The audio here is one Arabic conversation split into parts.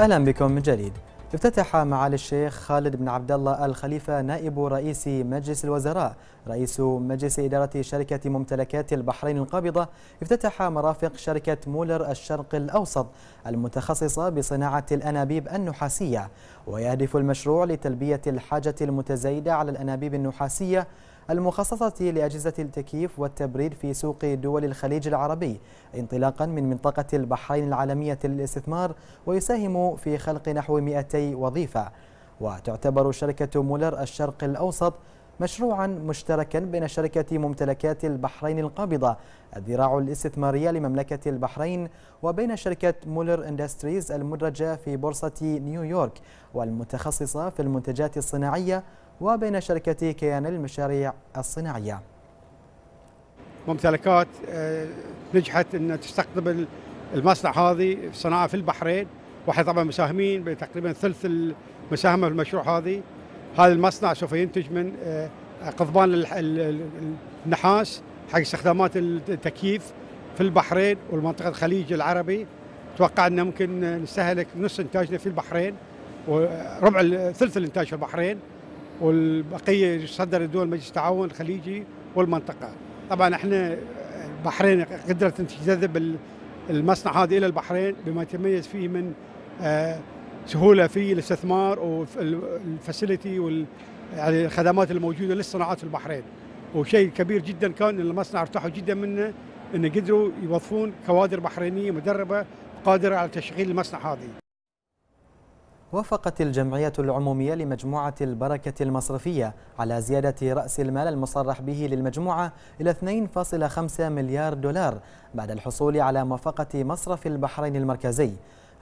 أهلا بكم من جديد افتتح معالي الشيخ خالد بن عبد الله الخليفة نائب رئيس مجلس الوزراء رئيس مجلس إدارة شركة ممتلكات البحرين القابضة افتتح مرافق شركة مولر الشرق الأوسط المتخصصة بصناعة الأنابيب النحاسية ويهدف المشروع لتلبية الحاجة المتزايدة على الأنابيب النحاسية المخصصة لأجهزة التكييف والتبريد في سوق دول الخليج العربي انطلاقا من منطقة البحرين العالمية للاستثمار ويساهم في خلق نحو 200 وظيفة وتعتبر شركة مولر الشرق الأوسط مشروعا مشتركا بين شركة ممتلكات البحرين القابضة الذراع الاستثمارية لمملكة البحرين وبين شركة مولر اندستريز المدرجة في بورصة نيويورك والمتخصصة في المنتجات الصناعية وبين شركة كيان المشاريع الصناعية ممتلكات آه، نجحت أن تستقطب المصنع هذه في الصناعة في البحرين واحنا طبعا مساهمين بتقريبا ثلث المساهمة في المشروع هذه هذا المصنع سوف ينتج من آه، قضبان النحاس حق استخدامات التكييف في البحرين والمنطقة الخليج العربي اتوقع ان ممكن نستهلك نص انتاجنا في البحرين وربع ثلث الانتاج في البحرين والبقيه صدر الدول مجلس التعاون الخليجي والمنطقه طبعا احنا البحرين قدرت ان تجذب المصنع هذا الى البحرين بما يتميز فيه من آه، سهوله في الاستثمار والفاسيلتي والخدمات يعني الموجوده للصناعات في البحرين وشيء كبير جدا كان المصنع ارتاحوا جدا منه انه قدروا يوظفون كوادر بحرينيه مدربه قادره على تشغيل المصنع هذه وافقت الجمعية العمومية لمجموعة البركة المصرفية على زيادة رأس المال المصرح به للمجموعة إلى 2.5 مليار دولار بعد الحصول على موافقة مصرف البحرين المركزي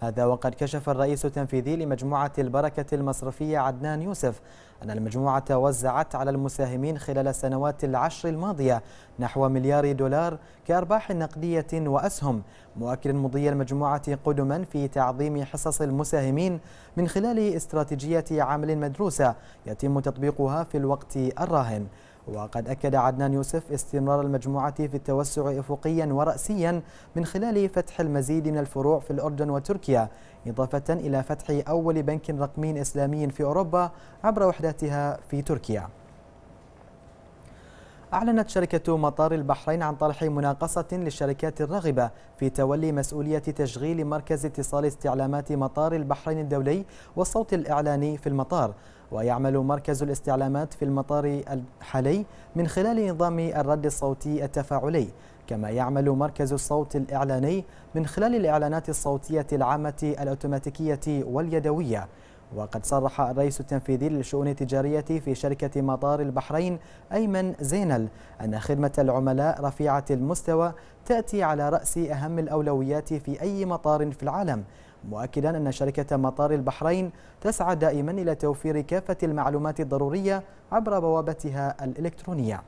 هذا وقد كشف الرئيس التنفيذي لمجموعة البركة المصرفية عدنان يوسف أن المجموعة وزعت على المساهمين خلال السنوات العشر الماضية نحو مليار دولار كأرباح نقدية وأسهم مؤكدا مضي المجموعة قدما في تعظيم حصص المساهمين من خلال استراتيجية عمل مدروسة يتم تطبيقها في الوقت الراهن وقد أكد عدنان يوسف استمرار المجموعة في التوسع أفقيا ورأسيا من خلال فتح المزيد من الفروع في الأردن وتركيا إضافة إلى فتح أول بنك رقمي إسلامي في أوروبا عبر وحداتها في تركيا أعلنت شركة مطار البحرين عن طرح مناقصة للشركات الراغبة في تولي مسؤولية تشغيل مركز اتصال استعلامات مطار البحرين الدولي والصوت الإعلاني في المطار ويعمل مركز الاستعلامات في المطار الحالي من خلال نظام الرد الصوتي التفاعلي كما يعمل مركز الصوت الإعلاني من خلال الإعلانات الصوتية العامة الأوتوماتيكية واليدوية وقد صرح الرئيس التنفيذي للشؤون التجارية في شركة مطار البحرين أيمن زينل أن خدمة العملاء رفيعة المستوى تأتي على رأس أهم الأولويات في أي مطار في العالم مؤكدا أن شركة مطار البحرين تسعى دائما إلى توفير كافة المعلومات الضرورية عبر بوابتها الإلكترونية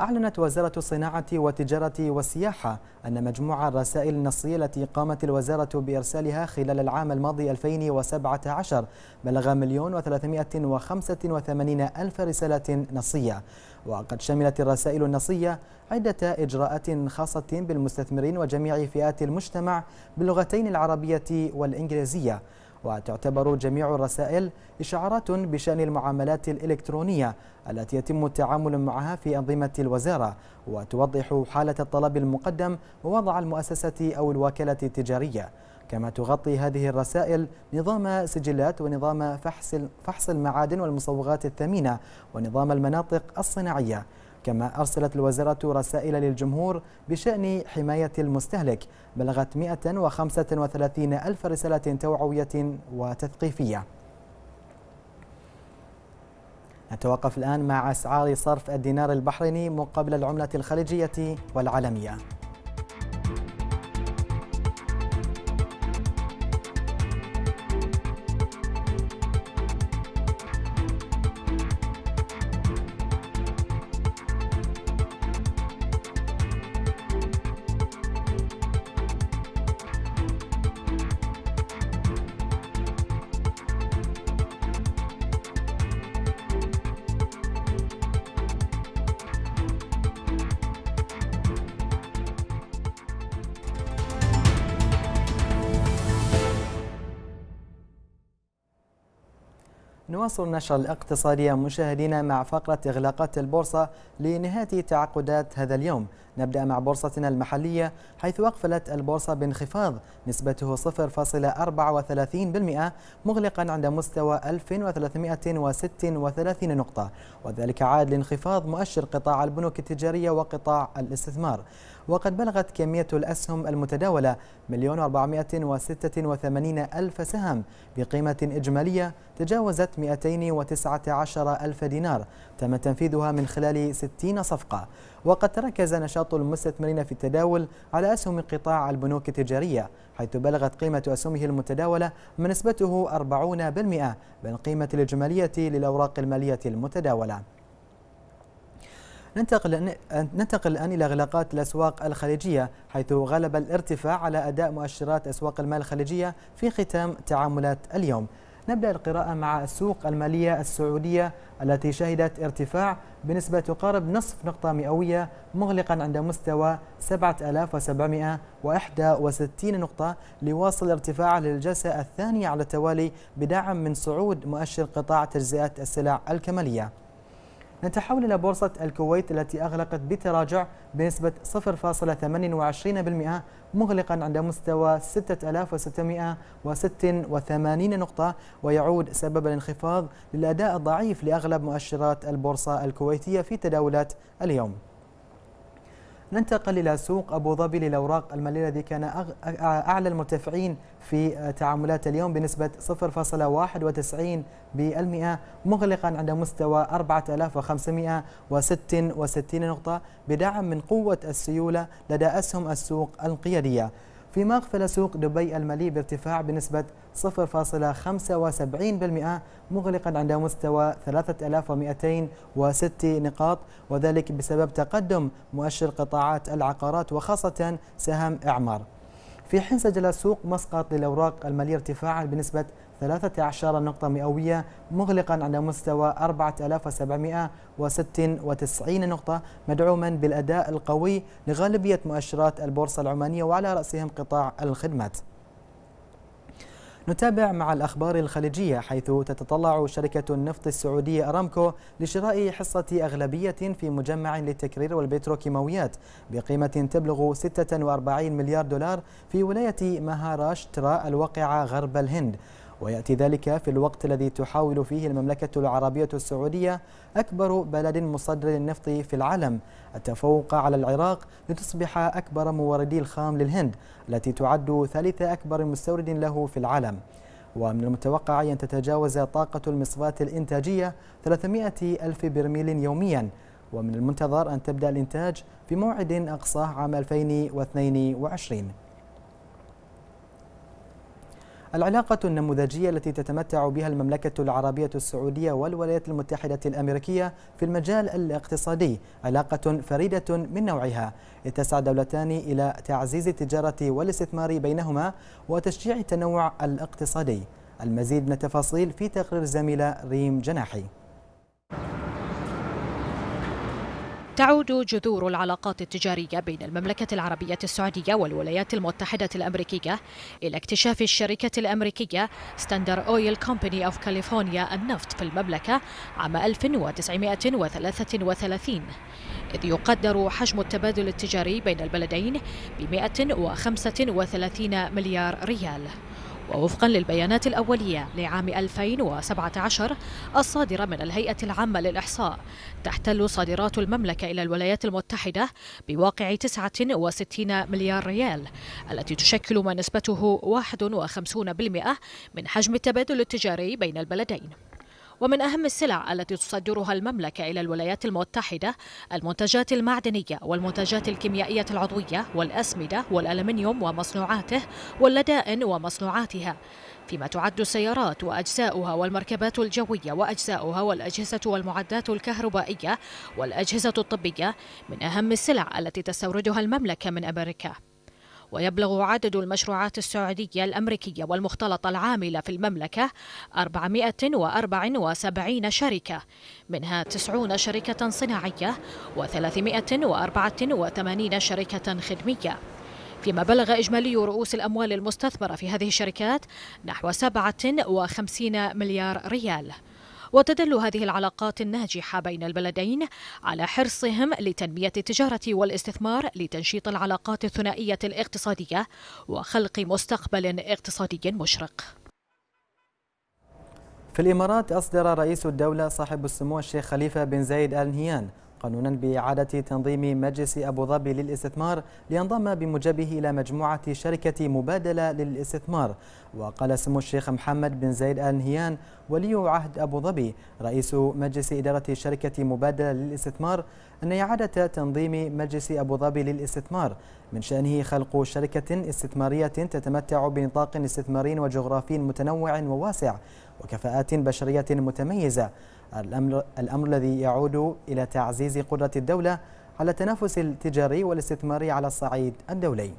أعلنت وزارة الصناعة والتجارة والسياحة أن مجموع الرسائل النصية التي قامت الوزارة بإرسالها خلال العام الماضي 2017 بلغ مليون وثلاثمائة وخمسة وثمانين ألف رسالة نصية وقد شملت الرسائل النصية عدة إجراءات خاصة بالمستثمرين وجميع فئات المجتمع باللغتين العربية والإنجليزية وتعتبر جميع الرسائل إشعارات بشأن المعاملات الإلكترونية التي يتم التعامل معها في أنظمة الوزارة وتوضح حالة الطلب المقدم ووضع المؤسسة أو الوكالة التجارية كما تغطي هذه الرسائل نظام سجلات ونظام فحص فحص المعادن والمصوغات الثمينة ونظام المناطق الصناعية كما أرسلت الوزارة رسائل للجمهور بشأن حماية المستهلك بلغت 135 ألف رسالة توعوية وتثقيفية نتوقف الآن مع أسعار صرف الدينار البحريني مقابل العملة الخليجية والعالمية نواصل النشرة الاقتصادية مشاهدينا مع فقرة إغلاقات البورصة لنهاية تعقدات هذا اليوم نبدأ مع بورصتنا المحلية حيث أقفلت البورصة بانخفاض نسبته 0.34% مغلقا عند مستوى 1336 نقطة وذلك عاد لانخفاض مؤشر قطاع البنوك التجارية وقطاع الاستثمار وقد بلغت كمية الأسهم المتداولة مليون ألف سهم بقيمة إجمالية تجاوزت 219 ألف دينار تم تنفيذها من خلال 60 صفقة وقد تركز نشاط المستثمرين في التداول على أسهم قطاع البنوك التجارية حيث بلغت قيمة أسهمه المتداولة ما نسبته 40% من قيمة الإجمالية للأوراق المالية المتداولة ننتقل, ننتقل الآن إلى إغلاقات الأسواق الخليجية حيث غلب الارتفاع على أداء مؤشرات أسواق المال الخليجية في ختام تعاملات اليوم نبدأ القراءة مع السوق المالية السعودية التي شهدت ارتفاع بنسبة تقارب نصف نقطة مئوية مغلقا عند مستوى 7761 نقطة لواصل ارتفاعه للجلسة الثانية على التوالي بدعم من صعود مؤشر قطاع تجزئة السلع الكمالية نتحول إلى بورصة الكويت التي أغلقت بتراجع بنسبة 0.28% مغلقا عند مستوى 6686 نقطة ويعود سبب الانخفاض للأداء الضعيف لأغلب مؤشرات البورصة الكويتية في تداولات اليوم ننتقل إلى سوق أبو ظبي للأوراق المالية الذي كان أعلى المرتفعين في تعاملات اليوم بنسبة 0.91 بالمئة مغلقا عند مستوى 4566 نقطة بدعم من قوة السيولة لدى أسهم السوق القيادية في مغفل سوق دبي المالي بارتفاع بنسبة 0.75% مغلقا عند مستوى 3206 نقاط وذلك بسبب تقدم مؤشر قطاعات العقارات وخاصة سهم إعمار في حين سجل سوق مسقط للأوراق المالية ارتفاعا بنسبة 13 نقطة مئوية مغلقا على مستوى 4796 نقطة مدعوما بالأداء القوي لغالبية مؤشرات البورصة العمانية وعلى رأسهم قطاع الخدمات نتابع مع الأخبار الخليجية حيث تتطلع شركة النفط السعودية أرامكو لشراء حصة أغلبية في مجمع للتكرير والبتروكيماويات بقيمة تبلغ 46 مليار دولار في ولاية مهاراشترا الواقعة غرب الهند ويأتي ذلك في الوقت الذي تحاول فيه المملكة العربية السعودية أكبر بلد مصدر للنفط في العالم التفوق على العراق لتصبح أكبر موردي الخام للهند التي تعد ثالث أكبر مستورد له في العالم ومن المتوقع أن تتجاوز طاقة المصفات الإنتاجية 300 ألف برميل يومياً ومن المنتظر أن تبدأ الإنتاج في موعد أقصاه عام 2022 العلاقة النموذجية التي تتمتع بها المملكة العربية السعودية والولايات المتحدة الأمريكية في المجال الاقتصادي علاقة فريدة من نوعها يتسعى دولتان إلى تعزيز التجارة والاستثمار بينهما وتشجيع التنوع الاقتصادي المزيد من التفاصيل في تقرير الزميلة ريم جناحي تعود جذور العلاقات التجارية بين المملكة العربية السعودية والولايات المتحدة الأمريكية إلى اكتشاف الشركة الأمريكية ستاندر أويل كومباني أوف كاليفورنيا النفط في المملكة عام 1933 إذ يقدر حجم التبادل التجاري بين البلدين ب 135 مليار ريال ووفقا للبيانات الأولية لعام 2017 الصادرة من الهيئة العامة للإحصاء تحتل صادرات المملكة إلى الولايات المتحدة بواقع 69 مليار ريال التي تشكل ما نسبته 51% من حجم التبادل التجاري بين البلدين ومن أهم السلع التي تصدرها المملكة إلى الولايات المتحدة المنتجات المعدنية والمنتجات الكيميائية العضوية والأسمدة والألمنيوم ومصنوعاته واللدائن ومصنوعاتها فيما تعد السيارات وأجزاؤها والمركبات الجوية وأجزاؤها والأجهزة والمعدات الكهربائية والأجهزة الطبية من أهم السلع التي تستوردها المملكة من أمريكا ويبلغ عدد المشروعات السعودية الأمريكية والمختلطة العاملة في المملكة 474 شركة منها 90 شركة صناعية و384 شركة خدمية فيما بلغ إجمالي رؤوس الأموال المستثمرة في هذه الشركات نحو 57 مليار ريال وتدل هذه العلاقات الناجحة بين البلدين على حرصهم لتنمية التجارة والاستثمار لتنشيط العلاقات الثنائية الاقتصادية وخلق مستقبل اقتصادي مشرق في الإمارات أصدر رئيس الدولة صاحب السمو الشيخ خليفة بن زايد آل نهيان قانونا بإعادة تنظيم مجلس أبو ظبي للاستثمار لينضم بموجبه إلى مجموعة شركة مبادلة للاستثمار وقال سمو الشيخ محمد بن زايد آل نهيان ولي عهد أبو ظبي رئيس مجلس إدارة شركة مبادلة للاستثمار أن إعادة تنظيم مجلس أبو ظبي للاستثمار من شأنه خلق شركة استثمارية تتمتع بنطاق استثماري وجغرافي متنوع وواسع وكفاءات بشرية متميزة الأمر, الأمر الذي يعود إلى تعزيز قدرة الدولة على التنافس التجاري والاستثماري على الصعيد الدولي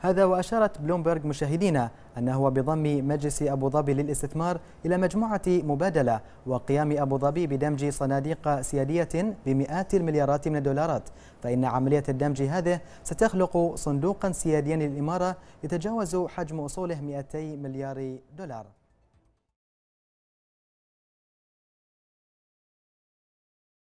هذا وأشارت بلومبرغ مشاهدينا أنه بضم مجلس أبو ظبي للاستثمار إلى مجموعة مبادلة وقيام أبو ظبي بدمج صناديق سيادية بمئات المليارات من الدولارات فإن عملية الدمج هذه ستخلق صندوقا سياديا للإمارة يتجاوز حجم أصوله 200 مليار دولار